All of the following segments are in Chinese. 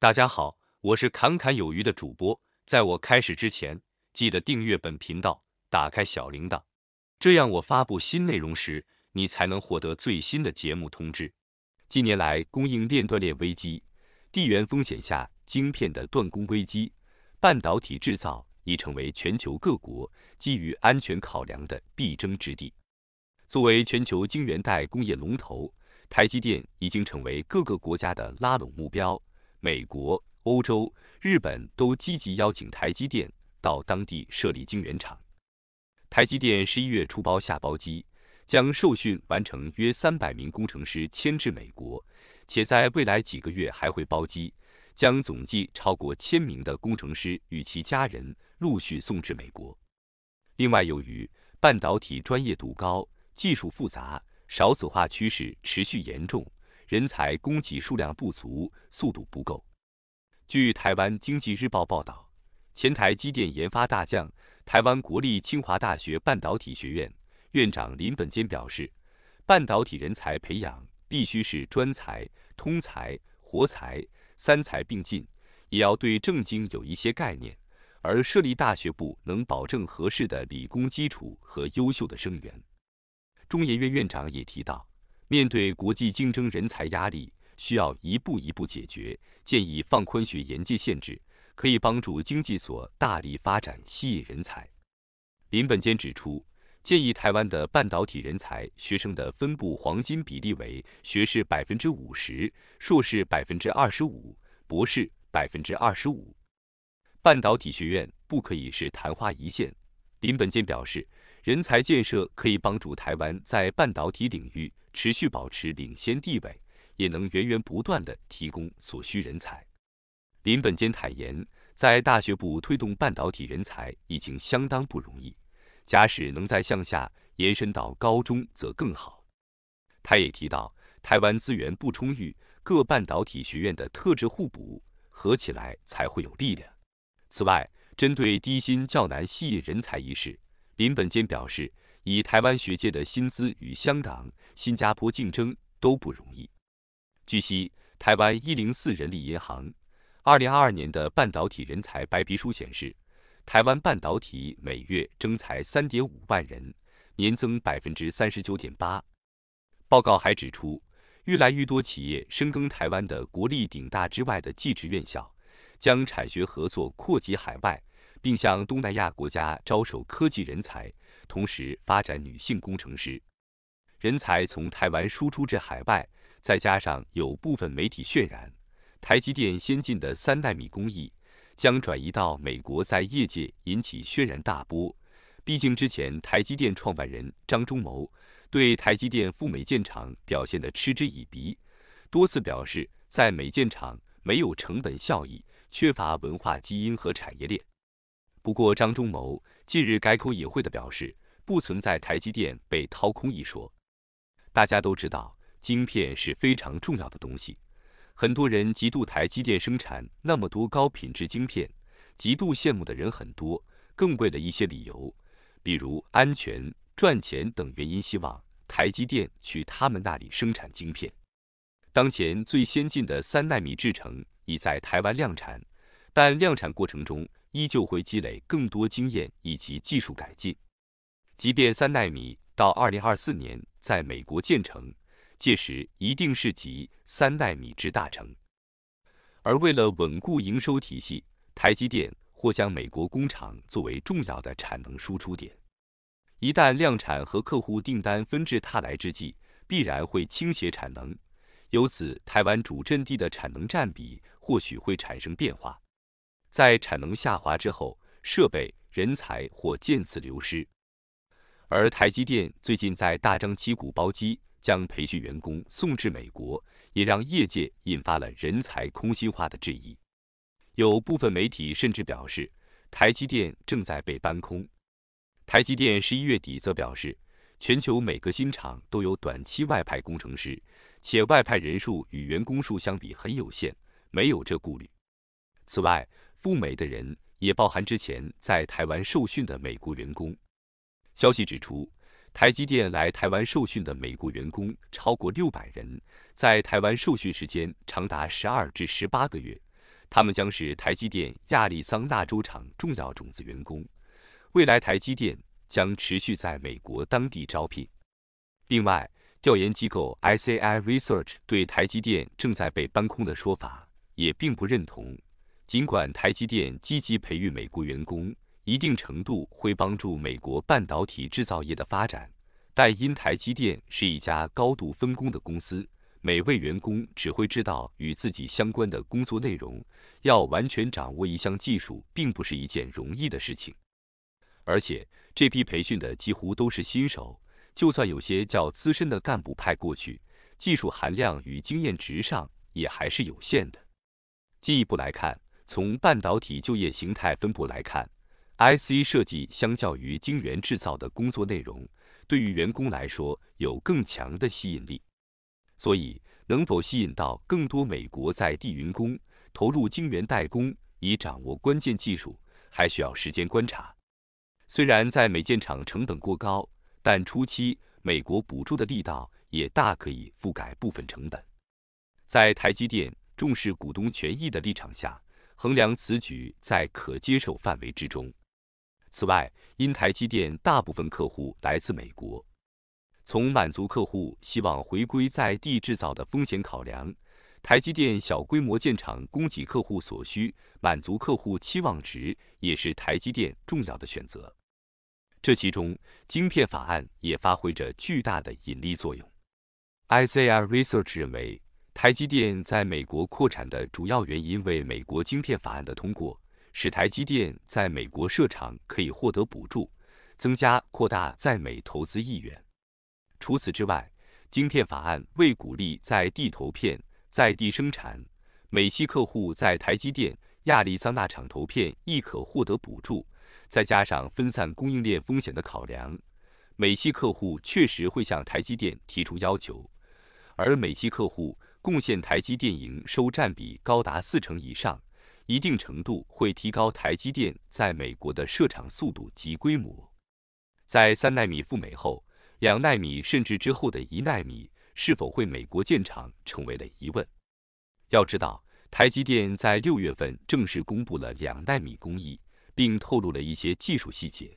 大家好，我是侃侃有余的主播。在我开始之前，记得订阅本频道，打开小铃铛，这样我发布新内容时，你才能获得最新的节目通知。近年来，供应链断裂危机、地缘风险下晶片的断供危机，半导体制造已成为全球各国基于安全考量的必争之地。作为全球晶圆代工业龙头，台积电已经成为各个国家的拉拢目标。美国、欧洲、日本都积极邀请台积电到当地设立晶圆厂。台积电十一月初包下包机，将受训完成约三百名工程师迁至美国，且在未来几个月还会包机，将总计超过千名的工程师与其家人陆续送至美国。另外，由于半导体专业度高、技术复杂、少子化趋势持续严重。人才供给数量不足，速度不够。据《台湾经济日报》报道，前台机电研发大将、台湾国立清华大学半导体学院院长林本坚表示，半导体人才培养必须是专才、通才、活才三才并进，也要对政经有一些概念。而设立大学部能保证合适的理工基础和优秀的生源。中研院院长也提到。面对国际竞争人才压力，需要一步一步解决。建议放宽学研界限制，可以帮助经济所大力发展，吸引人才。林本坚指出，建议台湾的半导体人才学生的分布黄金比例为学士百分之五十，硕士百分之二十五，博士百分之二十五。半导体学院不可以是昙花一现。林本坚表示。人才建设可以帮助台湾在半导体领域持续保持领先地位，也能源源不断地提供所需人才。林本坚坦言，在大学部推动半导体人才已经相当不容易，假使能在向下延伸到高中则更好。他也提到，台湾资源不充裕，各半导体学院的特质互补合起来才会有力量。此外，针对低薪较难吸引人才一事，林本坚表示，以台湾学界的薪资与香港、新加坡竞争都不容易。据悉，台湾一零四人力银行二零二二年的半导体人才白皮书显示，台湾半导体每月征才三点五万人，年增百分之三十九点八。报告还指出，越来越多企业深耕台湾的国立顶大之外的技职院校，将产学合作扩及海外。并向东南亚国家招手科技人才，同时发展女性工程师人才从台湾输出至海外，再加上有部分媒体渲染，台积电先进的三纳米工艺将转移到美国，在业界引起轩然大波。毕竟之前台积电创办人张忠谋对台积电赴美建厂表现得嗤之以鼻，多次表示在美建厂没有成本效益，缺乏文化基因和产业链。不过，张忠谋近日改口隐晦的表示，不存在台积电被掏空一说。大家都知道，晶片是非常重要的东西，很多人嫉妒台积电生产那么多高品质晶片，极度羡慕的人很多，更为了一些理由，比如安全、赚钱等原因，希望台积电去他们那里生产晶片。当前最先进的三纳米制程已在台湾量产，但量产过程中。依旧会积累更多经验以及技术改进。即便三纳米到二零二四年在美国建成，届时一定是集三纳米之大成。而为了稳固营收体系，台积电或将美国工厂作为重要的产能输出点。一旦量产和客户订单纷至沓来之际，必然会倾斜产能，由此台湾主阵地的产能占比或许会产生变化。在产能下滑之后，设备、人才或渐次流失。而台积电最近在大张旗鼓包机，将培训员工送至美国，也让业界引发了人才空心化的质疑。有部分媒体甚至表示，台积电正在被搬空。台积电十一月底则表示，全球每个新厂都有短期外派工程师，且外派人数与员工数相比很有限，没有这顾虑。此外，赴美的人也包含之前在台湾受训的美国员工。消息指出，台积电来台湾受训的美国员工超过六百人，在台湾受训时间长达十二至十八个月。他们将是台积电亚利桑那州厂重要种子员工。未来台积电将持续在美国当地招聘。另外，调研机构 ICI Research 对台积电正在被搬空的说法也并不认同。尽管台积电积极培育美国员工，一定程度会帮助美国半导体制造业的发展，但因台积电是一家高度分工的公司，每位员工只会知道与自己相关的工作内容，要完全掌握一项技术，并不是一件容易的事情。而且这批培训的几乎都是新手，就算有些较资深的干部派过去，技术含量与经验值上也还是有限的。进一步来看。从半导体就业形态分布来看，IC 设计相较于晶圆制造的工作内容，对于员工来说有更强的吸引力。所以，能否吸引到更多美国在地云工投入晶圆代工，以掌握关键技术，还需要时间观察。虽然在美建厂成本过高，但初期美国补助的力道也大可以覆盖部分成本。在台积电重视股东权益的立场下，衡量此举在可接受范围之中。此外，因台积电大部分客户来自美国，从满足客户希望回归在地制造的风险考量，台积电小规模建厂供给客户所需，满足客户期望值也是台积电重要的选择。这其中，晶片法案也发挥着巨大的引力作用。Izer Research 认为。台积电在美国扩产的主要原因为美国晶片法案的通过，使台积电在美国设厂可以获得补助，增加扩大在美投资意愿。除此之外，晶片法案为鼓励在地投片、在地生产，美系客户在台积电亚利桑那厂投片亦可获得补助。再加上分散供应链风险的考量，美系客户确实会向台积电提出要求，而美系客户。贡献台积电营收占比高达四成以上，一定程度会提高台积电在美国的设厂速度及规模。在三纳米赴美后，两纳米甚至之后的一纳米是否会美国建厂成为了疑问。要知道，台积电在六月份正式公布了两纳米工艺，并透露了一些技术细节。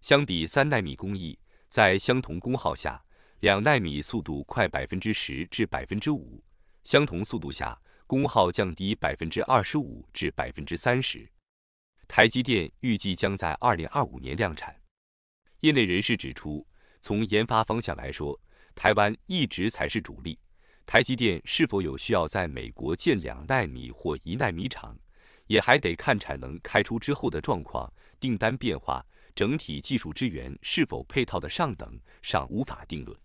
相比三纳米工艺，在相同功耗下，两纳米速度快百分之十至百分之五。相同速度下，功耗降低百分之二十五至百分之三十。台积电预计将在二零二五年量产。业内人士指出，从研发方向来说，台湾一直才是主力。台积电是否有需要在美国建两纳米或一纳米厂，也还得看产能开出之后的状况、订单变化、整体技术支援是否配套的上等，尚无法定论。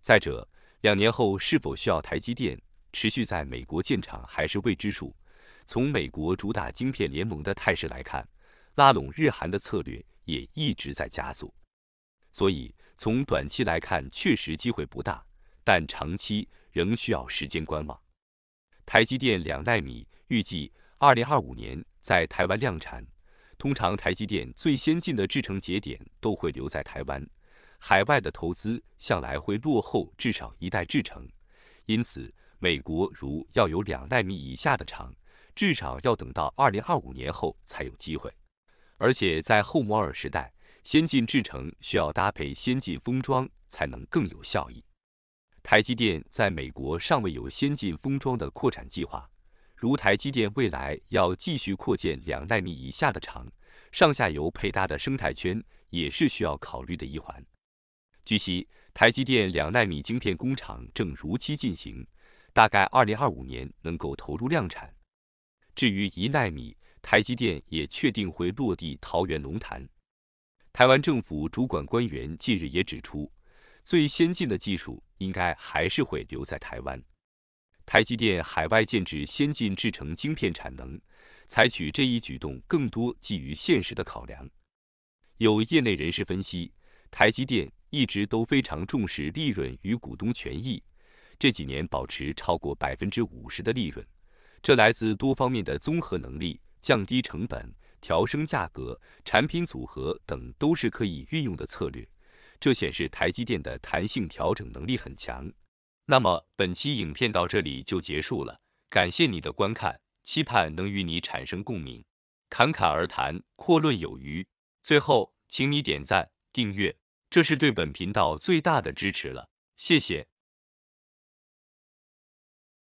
再者，两年后是否需要台积电？持续在美国建厂还是未知数。从美国主打晶片联盟的态势来看，拉拢日韩的策略也一直在加速。所以从短期来看，确实机会不大，但长期仍需要时间观望。台积电两纳米预计二零二五年在台湾量产。通常台积电最先进的制程节点都会留在台湾，海外的投资向来会落后至少一代制程，因此。美国如要有两纳米以下的厂，至少要等到二零二五年后才有机会。而且在后摩尔时代，先进制程需要搭配先进封装才能更有效益。台积电在美国尚未有先进封装的扩产计划。如台积电未来要继续扩建两纳米以下的厂，上下游配搭的生态圈也是需要考虑的一环。据悉，台积电两纳米晶片工厂正如期进行。大概二零二五年能够投入量产。至于一纳米，台积电也确定会落地桃园龙潭。台湾政府主管官员近日也指出，最先进的技术应该还是会留在台湾。台积电海外建制先进制成晶片产能，采取这一举动更多基于现实的考量。有业内人士分析，台积电一直都非常重视利润与股东权益。这几年保持超过百分之五十的利润，这来自多方面的综合能力，降低成本、调升价格、产品组合等都是可以运用的策略。这显示台积电的弹性调整能力很强。那么本期影片到这里就结束了，感谢你的观看，期盼能与你产生共鸣。侃侃而谈，阔论有余。最后，请你点赞、订阅，这是对本频道最大的支持了。谢谢。